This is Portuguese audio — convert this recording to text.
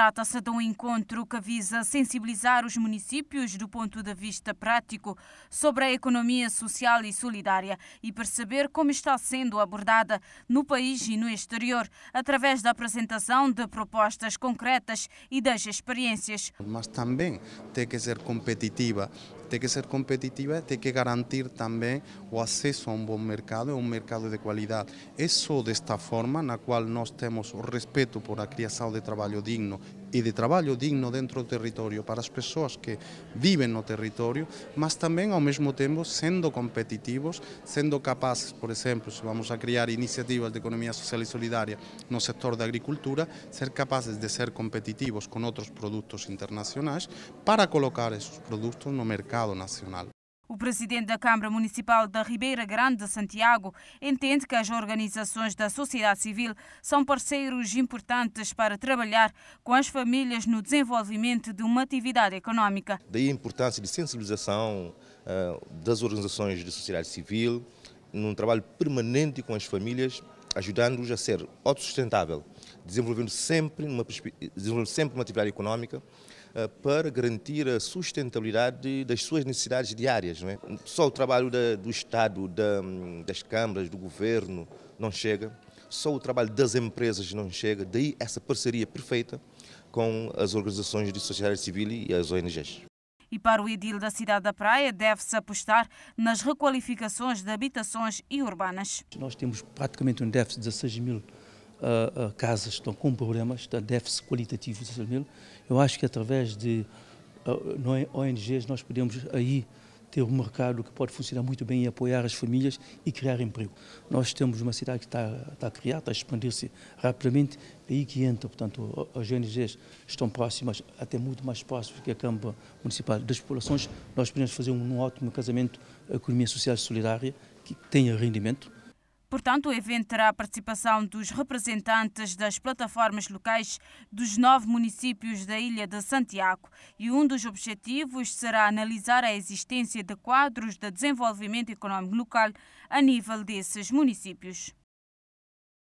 Trata-se de um encontro que visa sensibilizar os municípios do ponto de vista prático sobre a economia social e solidária e perceber como está sendo abordada no país e no exterior, através da apresentação de propostas concretas e das experiências. Mas também tem que ser competitiva ...tiene que ser competitiva, tiene que garantir también... o acceso a un buen mercado, a un mercado de calidad... ...eso de esta forma en la cual temos tenemos respeto por la creación de trabajo digno e de trabalho digno dentro do território para as pessoas que vivem no território, mas também ao mesmo tempo sendo competitivos, sendo capaces, por exemplo, se vamos a criar iniciativas de economia social e solidária no sector da agricultura, ser capaces de ser competitivos com outros produtos internacionais para colocar esses produtos no mercado nacional. O presidente da Câmara Municipal da Ribeira Grande de Santiago entende que as organizações da sociedade civil são parceiros importantes para trabalhar com as famílias no desenvolvimento de uma atividade econômica. Daí a importância de sensibilização eh, das organizações de sociedade civil num trabalho permanente com as famílias, ajudando-os a ser autossustentável, desenvolvendo sempre uma, desenvolvendo sempre uma atividade econômica eh, para garantir a sustentabilidade das suas necessidades diárias. Não é? Só o trabalho da, do Estado, da, das câmaras, do governo não chega, só o trabalho das empresas não chega, daí essa parceria perfeita com as organizações de sociedade civil e as ONGs. E para o edil da cidade da Praia, deve-se apostar nas requalificações de habitações e urbanas. Nós temos praticamente um déficit de 16 mil uh, uh, casas estão com problemas, está déficit qualitativo de mil. Eu acho que através de uh, é, ONGs nós podemos aí ter um mercado que pode funcionar muito bem e apoiar as famílias e criar emprego. Nós temos uma cidade que está, está a criar, está a expandir-se rapidamente, é aí que entra, portanto, as ONGs estão próximas, até muito mais próximas que a Câmara Municipal das Populações. Nós podemos fazer um ótimo casamento, a economia social solidária, que tenha rendimento, Portanto, o evento terá a participação dos representantes das plataformas locais dos nove municípios da Ilha de Santiago e um dos objetivos será analisar a existência de quadros de desenvolvimento econômico local a nível desses municípios.